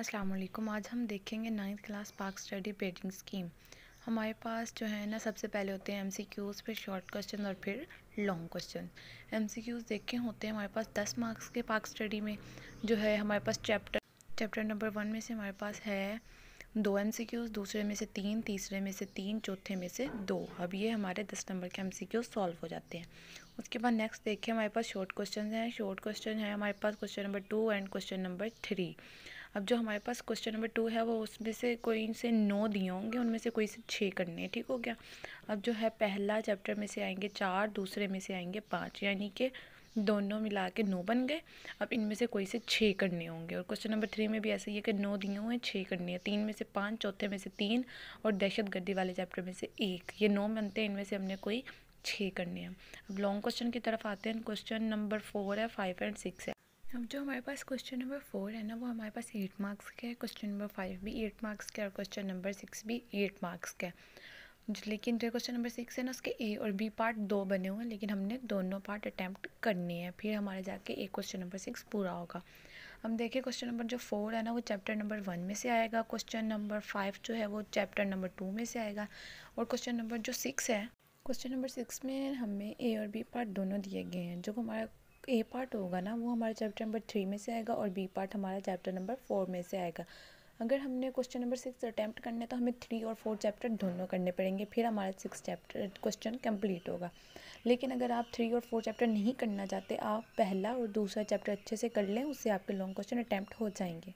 अस्सलाम वालेकुम आज हम देखेंगे ninth class Pak study pairing scheme हमारे पास जो है ना सबसे पहले होते हैं एमसीक्यूज़ फिर शॉर्ट क्वेश्चन और फिर लॉन्ग क्वेश्चन एमसीक्यूज़ देखे होते हैं हमारे पास दस मार्क्स के पार्क स्टडी में जो है हमारे पास चैप्टर चैप्टर नंबर वन में से हमारे पास है दो एम सी क्यूज़ दूसरे में से तीन तीसरे में से तीन चौथे में से दो अब ये हमारे दस नंबर के एम सी क्यूज़ सॉल्व हो जाते हैं उसके बाद नेक्स्ट देखिए हमारे पास शॉर्ट क्वेश्चन हैं शॉर्ट क्वेश्चन है हमारे पास question number two and question number three अब जो हमारे पास क्वेश्चन नंबर टू है वो उसमें से कोई से नौ दिए होंगे उनमें से कोई से छः करने हैं ठीक हो गया अब जो है पहला चैप्टर में से आएंगे चार दूसरे में से आएंगे पाँच यानी कि दोनों मिला के नौ बन गए अब इनमें से कोई से छः करने होंगे और क्वेश्चन नंबर थ्री में भी ऐसे ही है कि नौ दिए हुए हैं छः करने हैं तीन में से पाँच चौथे में से तीन और दहशत गर्दी वाले चैप्टर में से एक ये नौ बनते हैं इनमें से हमने कोई छः करने हैं अब लॉन्ग क्वेश्चन की तरफ आते हैं क्वेश्चन नंबर फोर है फाइव एंड सिक्स है अब जो हमारे पास क्वेश्चन नंबर फोर है ना वो हमारे पास एट मार्क्स के है क्वेश्चन नंबर फाइव भी एट मार्क्स के और क्वेश्चन नंबर सिक्स भी एट मार्क्स के लेकिन जो क्वेश्चन नंबर सिक्स है ना उसके ए और बी पार्ट दो बने हुए हैं लेकिन हमने दोनों पार्ट अटैम्प्ट करने हैं फिर हमारे जाके एक क्वेश्चन नंबर सिक्स पूरा होगा हम देखें क्वेश्चन नंबर जो फोर है ना वो चैप्टर नंबर वन में से आएगा क्वेश्चन नंबर फाइव जो है वो चैप्टर नंबर टू में से आएगा और क्वेश्चन नंबर जो सिक्स है क्वेश्चन नंबर सिक्स में हमें ए और बी पार्ट दोनों दिए गए हैं जो हमारा ए पार्ट होगा ना वो हमारा चैप्टर नंबर थ्री में से आएगा और बी पार्ट हमारा चैप्टर नंबर फोर में से आएगा अगर हमने क्वेश्चन नंबर सिक्स अटैम्प्ट करने तो हमें थ्री और फोर चैप्टर दोनों करने पड़ेंगे फिर हमारा सिक्स चैप्टर क्वेश्चन कंप्लीट होगा लेकिन अगर आप थ्री और फोर चैप्टर नहीं करना चाहते आप पहला और दूसरा चैप्टर अच्छे से कर लें उससे आपके लॉन्ग क्वेश्चन अटैम्प्ट हो जाएंगे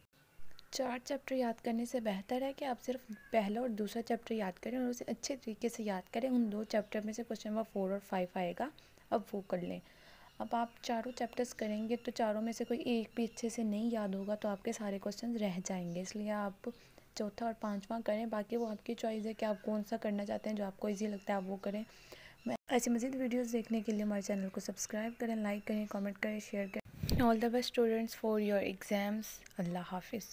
चार चैप्टर याद करने से बेहतर है कि आप सिर्फ पहला और दूसरा चैप्टर याद करें और उसे अच्छे तरीके से याद करें उन दो चैप्टर में से क्वेश्चन नंबर फोर और फाइव आएगा अब वो कर लें अब आप चारों चैप्टर्स करेंगे तो चारों में से कोई एक भी अच्छे से नहीं याद होगा तो आपके सारे क्वेश्चन रह जाएंगे इसलिए आप चौथा और पाँचवा करें बाकी वो आपकी चॉइस है कि आप कौन सा करना चाहते हैं जो आपको ईजी लगता है आप वो करें मैं ऐसी मज़ीद वीडियोस देखने के लिए हमारे चैनल को सब्सक्राइब करें लाइक करें कमेंट करें शेयर करें all the best students for your exams अल्लाह हाफिज़